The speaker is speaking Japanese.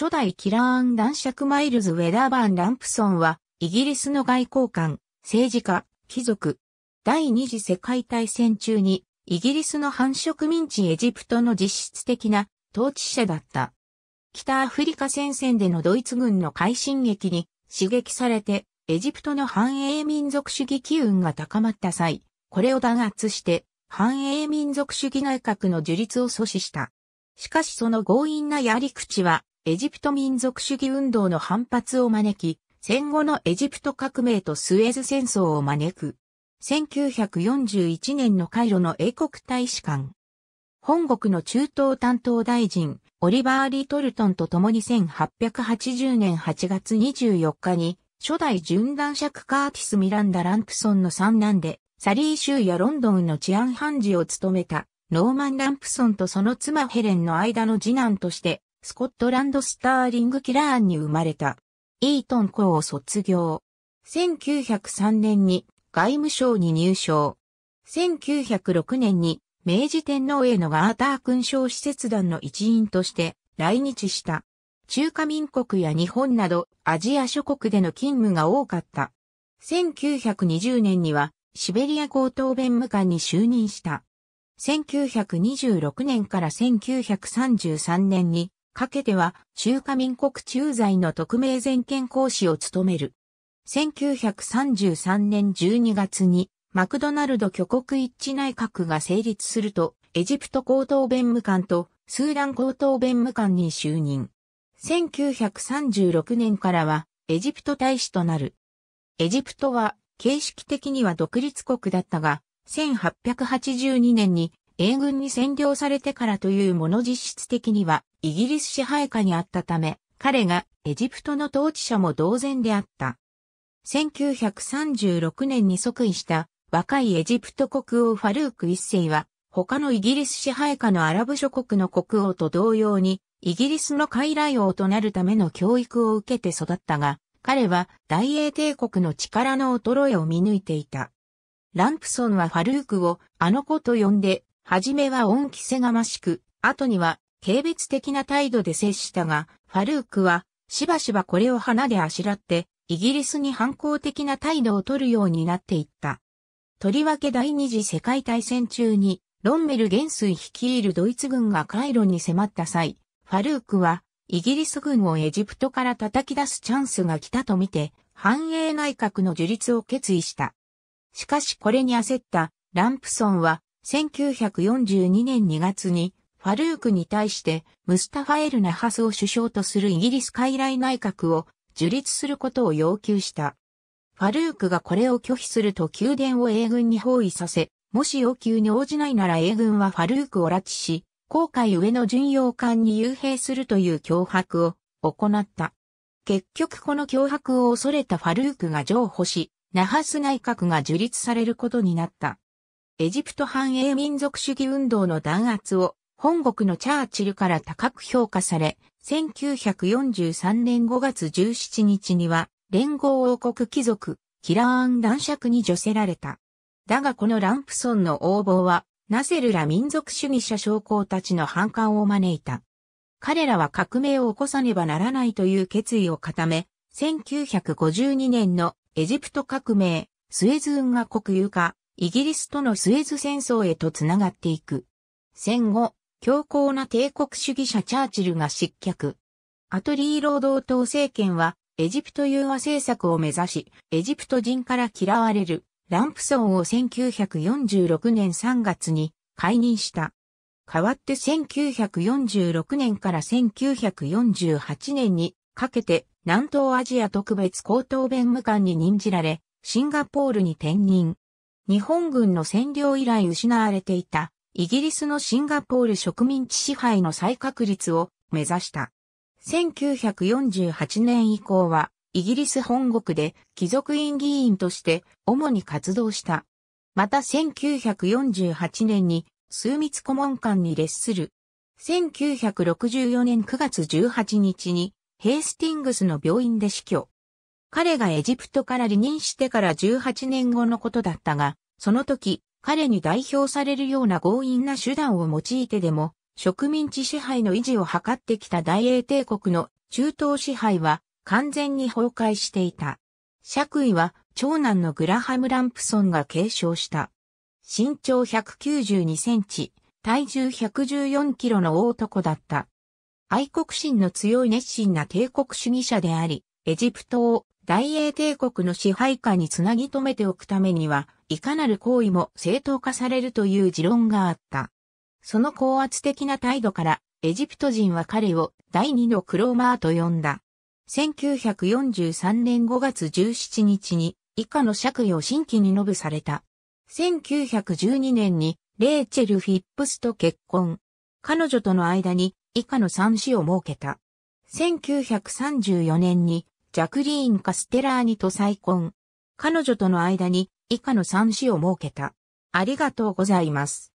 初代キラーン・男爵マイルズ・ウェダーバーン・ランプソンは、イギリスの外交官、政治家、貴族。第二次世界大戦中に、イギリスの繁殖民地エジプトの実質的な統治者だった。北アフリカ戦線でのドイツ軍の快進撃に刺激されて、エジプトの繁栄民族主義機運が高まった際、これを弾圧して、繁栄民族主義内閣の樹立を阻止した。しかしその強引なやり口は、エジプト民族主義運動の反発を招き、戦後のエジプト革命とスエズ戦争を招く。1941年のカイロの英国大使館。本国の中東担当大臣、オリバー・リートルトンと共に1880年8月24日に、初代準男爵カーティス・ミランダ・ランプソンの三男で、サリー州やロンドンの治安判事を務めた、ノーマン・ランプソンとその妻ヘレンの間の次男として、スコットランドスターリング・キラーンに生まれた。イートン校を卒業。1903年に外務省に入省。1906年に明治天皇へのガーター勲章施設団の一員として来日した。中華民国や日本などアジア諸国での勤務が多かった。1920年にはシベリア高等弁務官に就任した。1926年から1933年にかけては中華民国駐在の特命全権講師を務める。1933年12月にマクドナルド挙国一致内閣が成立すると、エジプト高等弁務官とスーダン高等弁務官に就任。1936年からはエジプト大使となる。エジプトは形式的には独立国だったが、1882年に英軍に占領されてからというもの実質的にはイギリス支配下にあったため、彼がエジプトの統治者も同然であった。1936年に即位した若いエジプト国王ファルーク一世は、他のイギリス支配下のアラブ諸国の国王と同様に、イギリスの傀儡王となるための教育を受けて育ったが、彼は大英帝国の力の衰えを見抜いていた。ランプソンはファルークをあの子と呼んで、初めは恩着せがましく、後には軽蔑的な態度で接したが、ファルークは、しばしばこれを花であしらって、イギリスに反抗的な態度を取るようになっていった。とりわけ第二次世界大戦中に、ロンメル元帥率いるドイツ軍がカイロに迫った際、ファルークは、イギリス軍をエジプトから叩き出すチャンスが来たとみて、繁栄内閣の樹立を決意した。しかしこれに焦ったランプソンは1942年2月にファルークに対してムスタファエル・ナハスを首相とするイギリス傀儡内閣を樹立することを要求した。ファルークがこれを拒否すると宮殿を英軍に包囲させ、もし要求に応じないなら英軍はファルークを拉致し、航海上の巡洋艦に幽閉するという脅迫を行った。結局この脅迫を恐れたファルークが譲歩し、ナハス内閣が樹立されることになった。エジプト繁栄民族主義運動の弾圧を本国のチャーチルから高く評価され、1943年5月17日には、連合王国貴族、キラーン男爵に除せられた。だがこのランプソンの横暴は、ナセルら民族主義者将校たちの反感を招いた。彼らは革命を起こさねばならないという決意を固め、1952年のエジプト革命、スエズ運河国有化、イギリスとのスエズ戦争へとつながっていく。戦後、強硬な帝国主義者チャーチルが失脚。アトリー労働党政権は、エジプト融和政策を目指し、エジプト人から嫌われる、ランプソンを1946年3月に解任した。代わって1946年から1948年にかけて南東アジア特別高等弁務官に任じられ、シンガポールに転任。日本軍の占領以来失われていたイギリスのシンガポール植民地支配の再確立を目指した。1948年以降は、イギリス本国で貴族院議員として主に活動した。また1948年に枢密顧問官に列する。1964年9月18日にヘイスティングスの病院で死去。彼がエジプトから離任してから18年後のことだったが、その時、彼に代表されるような強引な手段を用いてでも、植民地支配の維持を図ってきた大英帝国の中東支配は完全に崩壊していた。爵位は長男のグラハム・ランプソンが継承した。身長192センチ、体重114キロの大男だった。愛国心の強い熱心な帝国主義者であり、エジプトを大英帝国の支配下につなぎ止めておくためには、いかなる行為も正当化されるという持論があった。その高圧的な態度から、エジプト人は彼を第二のクローマーと呼んだ。1943年5月17日に以下の借位を新規に述べされた。1912年にレーチェル・フィップスと結婚。彼女との間に以下の三子を設けた。1934年にジャクリーン・カステラーニと再婚。彼女との間に以下の3種を設けた。ありがとうございます。